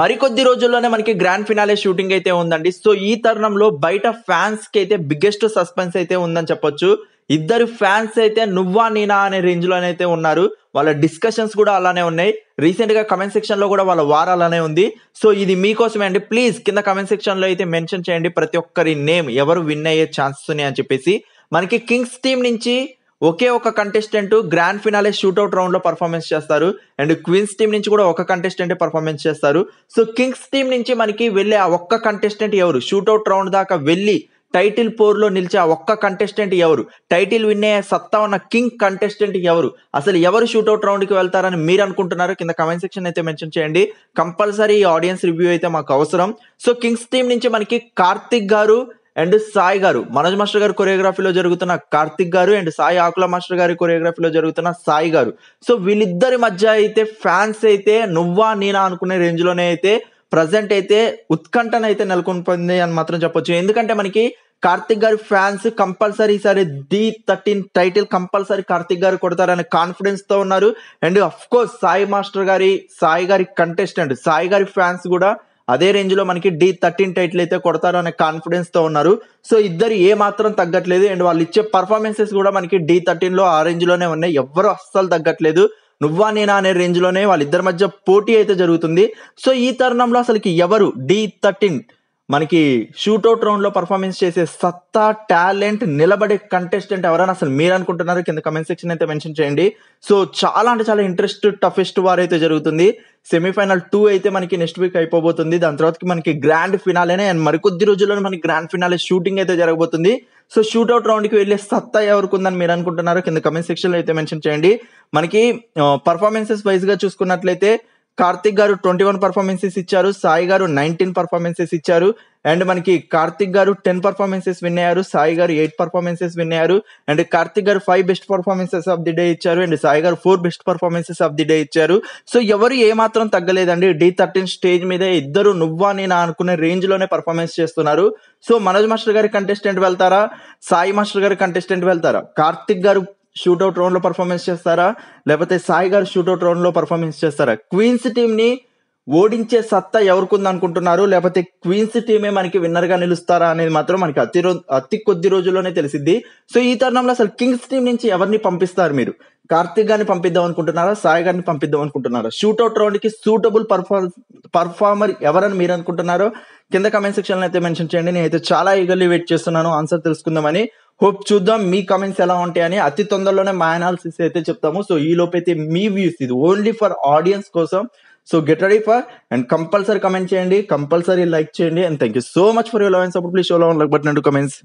మరికొద్ది రోజుల్లోనే మనకి గ్రాండ్ ఫినాలే షూటింగ్ అయితే ఉందండి సో ఈ తరుణంలో బయట ఫ్యాన్స్ కి అయితే బిగ్గెస్ట్ సస్పెన్స్ అయితే ఉందని చెప్పొచ్చు ఇద్దరు ఫ్యాన్స్ అయితే నువ్వా నేనా అనే రేంజ్ అయితే ఉన్నారు వాళ్ళ డిస్కషన్స్ కూడా అలానే ఉన్నాయి రీసెంట్ గా కమెంట్ సెక్షన్ లో కూడా వాళ్ళ వార్ అలానే ఉంది సో ఇది మీకోసమే అండి ప్లీజ్ కింద కమెంట్ సెక్షన్ లో అయితే మెన్షన్ చేయండి ప్రతి ఒక్కరి నేమ్ ఎవరు విన్ అయ్యే ఛాన్సెస్ ఉన్నాయి అని చెప్పేసి మనకి కింగ్స్ టీం నుంచి ఒకే ఒక కంటెస్టెంట్ గ్రాండ్ ఫినాలే షూట్అవుట్ రౌండ్లో పర్ఫార్మెన్స్ చేస్తారు అండ్ క్వీన్స్ టీం నుంచి కూడా ఒక కంటెస్టెంట్ పర్ఫార్మెన్స్ చేస్తారు సో కింగ్స్ టీం నుంచి మనకి వెళ్ళే ఆ ఒక్క కంటెస్టెంట్ ఎవరు షూట్అవుట్ రౌండ్ దాకా వెళ్ళి టైటిల్ పోర్లో నిలిచే ఆ ఒక్క కంటెస్టెంట్ ఎవరు టైటిల్ విన్నే సత్తా ఉన్న కింగ్ కంటెస్టెంట్ ఎవరు అసలు ఎవరు షూట్అవుట్ రౌండ్కి వెళ్తారని మీరు అనుకుంటున్నారు కింద కమెంట్ సెక్షన్ అయితే మెన్షన్ చేయండి కంపల్సరీ ఆడియన్స్ రివ్యూ అయితే మాకు అవసరం సో కింగ్స్ టీం నుంచి మనకి కార్తిక్ గారు అండ్ సాయి గారు మనోజ్ మాస్టర్ గారి కొరియోగ్రఫీలో జరుగుతున్న కార్తిక్ గారు అండ్ సాయి ఆకుల మాస్టర్ గారి కొరియోగ్రఫీలో జరుగుతున్న సాయి గారు సో వీళ్ళిద్దరి మధ్య అయితే ఫ్యాన్స్ అయితే నువ్వా నేనా అనుకునే రేంజ్లోనే అయితే ప్రజెంట్ అయితే ఉత్కంఠన అయితే నెలకొనిపోయింది అని మాత్రం చెప్పొచ్చు ఎందుకంటే మనకి కార్తిక్ గారి ఫ్యాన్స్ కంపల్సరీ ఈసారి the thirteen title compulsory Karthik గారు కొడతారనే కాన్ఫిడెన్స్ తో ఉన్నారు and of course Sai master గారి సాయి గారి కంటెస్టెంట్ సాయి గారి ఫ్యాన్స్ కూడా అదే రేంజ్ లో మనకి డి థర్టీన్ టైటిల్ అయితే కొడతారు అనే కాన్ఫిడెన్స్ తో ఉన్నారు సో ఇద్దరు ఏ మాత్రం తగ్గట్లేదు అండ్ వాళ్ళు ఇచ్చే పర్ఫార్మెన్సెస్ కూడా మనకి డి థర్టీన్ లో ఆ రేంజ్ లోనే ఉన్నాయి ఎవ్వరు అస్సలు తగ్గట్లేదు నువ్వా నేనా అనే రేంజ్ లోనే వాళ్ళిద్దరి మధ్య పోటీ అయితే జరుగుతుంది సో ఈ తరుణంలో అసలుకి ఎవరు డి థర్టీన్ మనకి షూట్అవుట్ రౌండ్లో పర్ఫార్మెన్స్ చేసే సత్తా టాలెంట్ నిలబడే కంటెస్టెంట్ ఎవరైనా అసలు మీరు అనుకుంటున్నారు కింద కమెంట్ సెక్షన్ అయితే మెన్షన్ చేయండి సో చాలా అంటే చాలా ఇంట్రెస్ట్ టఫెస్ట్ వార్ అయితే జరుగుతుంది సెమీఫైనల్ టూ అయితే మనకి నెక్స్ట్ వీక్ అయిపోబోతుంది దాని తర్వాత మనకి గ్రాండ్ ఫినాలేనే అండ్ మరికొద్ది రోజుల్లోనే మనకి గ్రాండ్ ఫినాలే షూటింగ్ అయితే జరగబోతుంది సో షూట్అవుట్ రౌండ్కి వెళ్ళే సత్తా ఎవరికి ఉందని మీరు అనుకుంటున్నారు కింద కమెంట్ లో అయితే మెన్షన్ చేయండి మనకి పర్ఫార్మెన్సెస్ గా చూసుకున్నట్లయితే కార్తిక్ గారు ట్వంటీ వన్ పర్ఫార్మెన్సెస్ ఇచ్చారు సాయి గారు నైన్టీన్ పర్ఫార్మెన్సెస్ ఇచ్చారు అండ్ మనకి కార్తిక్ గారు టెన్ పర్ఫార్మెన్సెస్ విన్ అయ్యారు సాయి గారు ఎయిట్ పర్ఫార్మెన్సెస్ విన్ అయ్యారు అండ్ కార్తిక్ గారు five best performances of the day ఇచ్చారు అండ్ సాయి గారు four best performances of the day ఇచ్చారు సో ఎవరు ఏమాత్రం తగ్గలేదండి డీ థర్టీన్ స్టేజ్ మీద ఇద్దరు నువ్వా నేను అనుకునే రేంజ్ లోనే పర్ఫార్మెన్స్ చేస్తున్నారు సో మనోజ్ మాస్టర్ గారి కంటెస్టెంట్ వెళ్తారా సాయి మాస్టర్ గారి కంటెస్టెంట్ వెళ్తారా కార్తిక్ గారు షూట్అవుట్ లో పర్ఫార్మెన్స్ చేస్తారా లేకపోతే సాయి గారు షూట్అవుట్ లో పర్ఫార్మెన్స్ చేస్తారా క్వీన్స్ టీంని ఓడించే సత్తా ఎవరికి అనుకుంటున్నారు లేకపోతే క్వీన్స్ టీమే మనకి విన్నర్గా నిలుస్తారా అనేది మాత్రం మనకి అతి అతి కొద్ది రోజుల్లోనే తెలిసింది సో ఈ తరుణంలో అసలు కింగ్స్ టీం నుంచి ఎవరిని పంపిస్తారు మీరు కార్తిక్ గారిని పంపిద్దాం అనుకుంటున్నారా సాయి గారిని పంపిద్దాం అనుకుంటున్నారా షూట్అవుట్ కి సూటబుల్ పర్ఫార్మ్ పర్ఫార్మర్ ఎవరని మీరు అనుకుంటున్నారో కింద కమెంట్ లో అయితే మెన్షన్ చేయండి నేనైతే చాలా ఈగర్లీ వెయిట్ చేస్తున్నాను ఆన్సర్ తెలుసుకుందామని హోప్ చూద్దాం మీ కమెంట్స్ ఎలా ఉంటాయని అతి తొందరలోనే మా అనాలిసిస్ అయితే చెప్తాము సో ఈ లోపైతే మీ వ్యూస్ ఇది ఓన్లీ ఫర్ ఆడియన్స్ కోసం so get ready for and compulsory comment చేయండి కంపల్సరీ లైక్ చేయండి and thank you so much for you లవెన్స్ అప్పుడు please show like but and comments